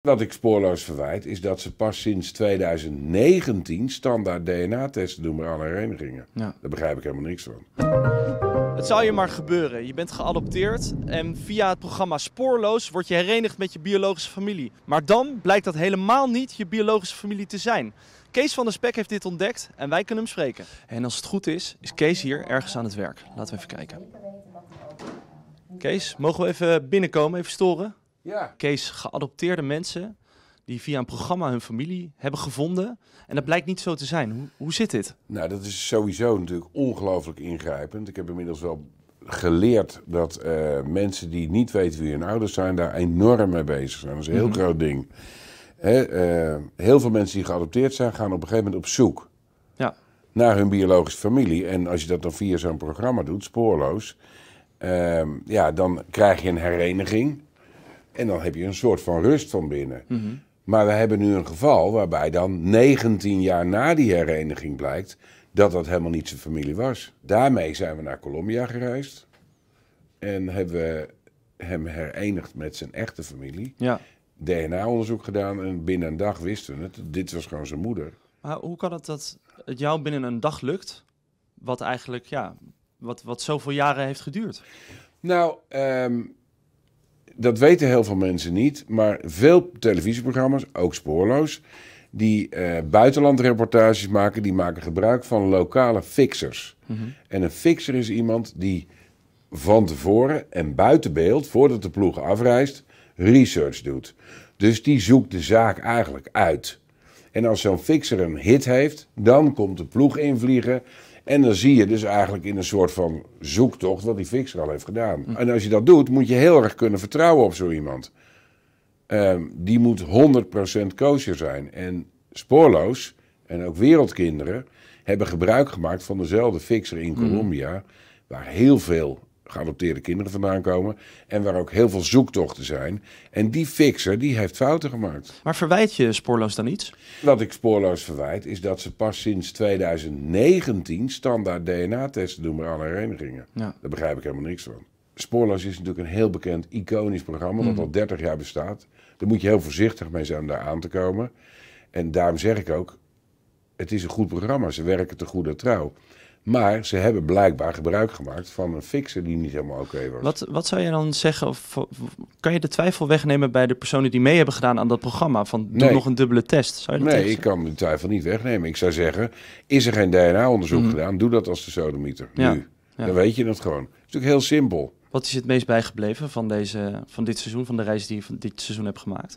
Wat ik spoorloos verwijt is dat ze pas sinds 2019 standaard DNA-testen doen bij alle herenigingen. Daar begrijp ik helemaal niks van. Het zal je maar gebeuren. Je bent geadopteerd en via het programma Spoorloos word je herenigd met je biologische familie. Maar dan blijkt dat helemaal niet je biologische familie te zijn. Kees van der Spek heeft dit ontdekt en wij kunnen hem spreken. En als het goed is, is Kees hier ergens aan het werk. Laten we even kijken. Kees, mogen we even binnenkomen, even storen? Ja. Kees, geadopteerde mensen die via een programma hun familie hebben gevonden. En dat blijkt niet zo te zijn. Hoe, hoe zit dit? Nou, dat is sowieso natuurlijk ongelooflijk ingrijpend. Ik heb inmiddels wel geleerd dat eh, mensen die niet weten wie hun ouders zijn, daar enorm mee bezig zijn. Dat is een heel mhm. groot ding. Eh, heel veel mensen die geadopteerd zijn, gaan op een gegeven moment op zoek ja. naar hun biologische familie. En als je dat dan via zo'n programma doet, spoorloos, ehm, ja, dan krijg je een hereniging. En dan heb je een soort van rust van binnen. Maar we hebben nu een geval waarbij dan 19 jaar na die hereniging blijkt dat dat helemaal niet zijn familie was. Daarmee zijn we naar Colombia gereisd en hebben we hem herenigd met zijn echte familie. Ja. DNA-onderzoek gedaan en binnen een dag wisten we het. Dit was gewoon zijn moeder. Maar hoe kan het dat het jou binnen een dag lukt, wat eigenlijk ja, wat, wat zoveel jaren heeft geduurd? Nou, um, dat weten heel veel mensen niet, maar veel televisieprogramma's, ook spoorloos, die eh, buitenlandreportages maken, die maken gebruik van lokale fixers. Mhm. En een fixer is iemand die van tevoren en buiten beeld, voordat de ploeg afreist, research doet. Dus die zoekt de zaak eigenlijk uit. En als zo'n fixer een hit heeft, dan komt de ploeg invliegen en dan zie je dus eigenlijk in een soort van zoektocht wat die fixer al heeft gedaan. En als je dat doet, moet je heel erg kunnen vertrouwen op zo iemand. Ehm, die moet 100% kosher zijn. En spoorloos, en ook wereldkinderen, hebben gebruik gemaakt van dezelfde fixer in mhm. Colombia. Waar heel veel geadopteerde kinderen vandaan komen. En waar ook heel veel zoektochten zijn. En die fixer, die heeft fouten gemaakt. Maar verwijt je spoorloos dan iets? Wat ik spoorloos verwijt, is dat ze pas sinds 2019 standaard DNA-testen doen bij alle herenigingen. Daar begrijp ik helemaal niks van. Spoorloos is natuurlijk een heel bekend, iconisch programma dat mm. al 30 jaar bestaat. Daar moet je heel voorzichtig mee zijn om daar aan te komen. En daarom zeg ik ook, het is een goed programma. Ze werken te goede trouw. Maar ze hebben blijkbaar gebruik gemaakt van een fixer die niet helemaal oké was. Wat, wat zou je dan zeggen? Of, kan je de twijfel wegnemen bij de personen die mee hebben gedaan aan dat programma? Van doe nog een dubbele test. Zou je dat nee, ik kan de twijfel niet wegnemen. Ik zou zeggen, is er geen DNA-onderzoek mhm. gedaan? Doe dat als de sodomieter. Nu. Dan weet je dat gewoon. Het is natuurlijk heel simpel. Wat is het meest bijgebleven van, deze, van dit seizoen, van de reis die je van dit seizoen hebt gemaakt?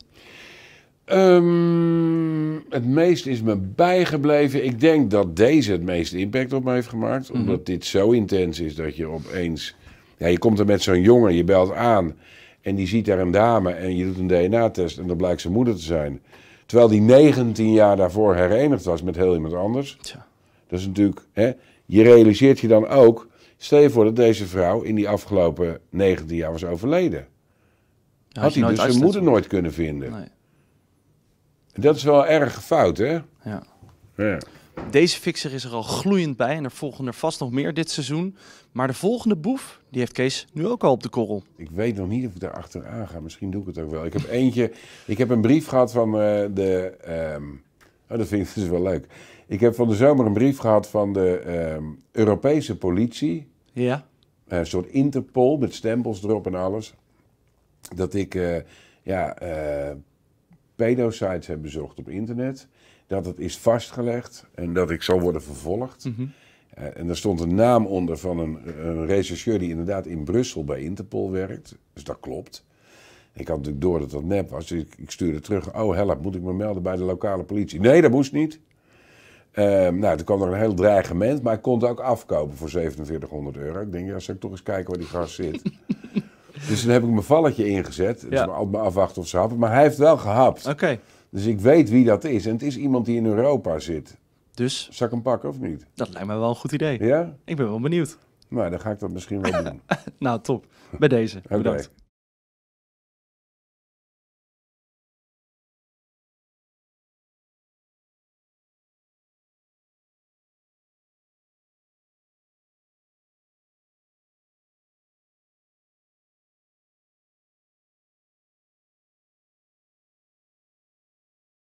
Ehm, het meest is me bijgebleven. Ik denk dat deze het meeste impact op me heeft gemaakt. Mhm. Omdat dit zo intens is dat je opeens. Ja, je komt er met zo'n jongen, je belt aan. En die ziet daar een dame en je doet een DNA-test en dan blijkt zijn moeder te zijn. Terwijl die 19 jaar daarvoor herenigd was met heel iemand anders. Tja. Dat is natuurlijk. Hè, je realiseert je dan ook. Stel je voor dat deze vrouw in die afgelopen 19 jaar was overleden. had hij dus zijn moeder nooit kunnen vinden. Nee. Dat is wel erg fout, hè? Ja. ja. Deze fixer is er al gloeiend bij en er volgen er vast nog meer dit seizoen. Maar de volgende boef, die heeft Kees nu ook al op de korrel. Ik weet nog niet of ik daar achteraan ga. Misschien doe ik het ook wel. Ik heb eentje, ik heb een brief gehad van eh, de... Ehm, oh, dat vind ik dus wel leuk. Ik heb van de zomer een brief gehad van de ehm, Europese politie. Ja. Eh, een soort Interpol met stempels erop en alles. Dat ik eh, ja, Pedo-sites heb bezocht op internet, dat het is vastgelegd en dat ik zal worden vervolgd. Mhm. Eh, en daar stond een naam onder van een, een rechercheur die inderdaad in Brussel bij Interpol werkt. Dus dat klopt. Ik had natuurlijk door dat dat nep was, dus ik, ik stuurde terug. Oh help, moet ik me melden bij de lokale politie? Nee, dat moest niet. Ehm, nou, toen kwam er een heel dreigement, maar ik kon het ook afkopen voor 4700 euro. Ik denk, ja, zou ik toch eens kijken waar die gast zit. Dus dan heb ik mijn valletje ingezet. Dus op me afwachten of ze happen. Maar hij heeft wel gehapt. Oké. Dus ik weet wie dat is. En het is iemand die in Europa zit. Dus? Zal ik hem pakken of niet? Dat lijkt me wel een goed idee. Ja? Ik ben wel benieuwd. Nou, dan ga ik dat misschien wel doen. nou, top. Bij deze. Bedankt. Okay.